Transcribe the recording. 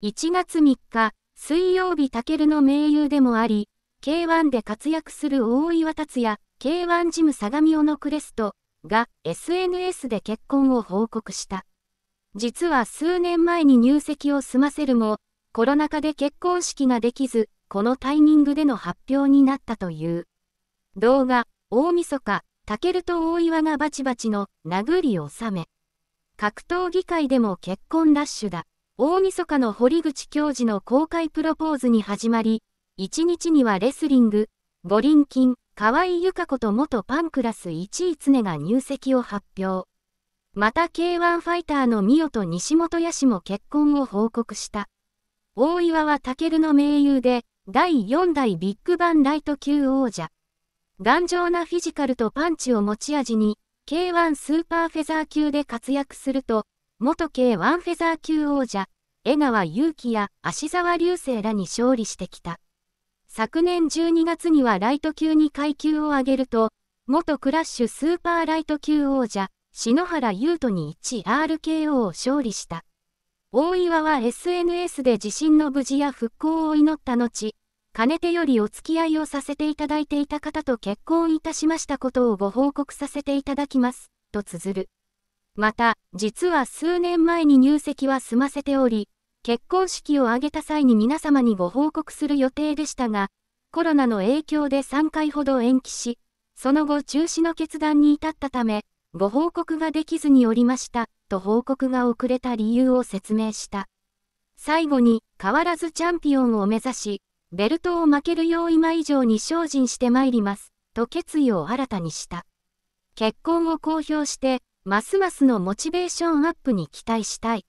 1月3日、水曜日たけるの盟友でもあり、K1 で活躍する大岩達也、K1 ジム相模小野クレストが SNS で結婚を報告した。実は数年前に入籍を済ませるも、コロナ禍で結婚式ができず、このタイミングでの発表になったという。動画、大晦日、タケルと大岩がバチバチの殴り収め。格闘技界でも結婚ラッシュだ。大晦日の堀口教授の公開プロポーズに始まり、1日にはレスリング、五輪金、河合由香子と元パンクラス1位常が入籍を発表。また K1 ファイターのミオと西本屋氏も結婚を報告した。大岩はタケルの盟友で、第4代ビッグバンライト級王者。頑丈なフィジカルとパンチを持ち味に、K1 スーパーフェザー級で活躍すると、元 K1 フェザー級王者、江川祐希や芦沢流星らに勝利してきた。昨年12月にはライト級に階級を上げると、元クラッシュスーパーライト級王者、篠原優斗に 1RKO を勝利した。大岩は SNS で地震の無事や復興を祈った後、かねてよりお付き合いをさせていただいていた方と結婚いたしましたことをご報告させていただきます、と綴る。また、実は数年前に入籍は済ませており、結婚式を挙げた際に皆様にご報告する予定でしたが、コロナの影響で3回ほど延期し、その後中止の決断に至ったため、ご報告ができずにおりました、と報告が遅れた理由を説明した。最後に、変わらずチャンピオンを目指し、ベルトを負けるよう今以上に精進してまいります、と決意を新たにした。結婚を公表して、ますますのモチベーションアップに期待したい。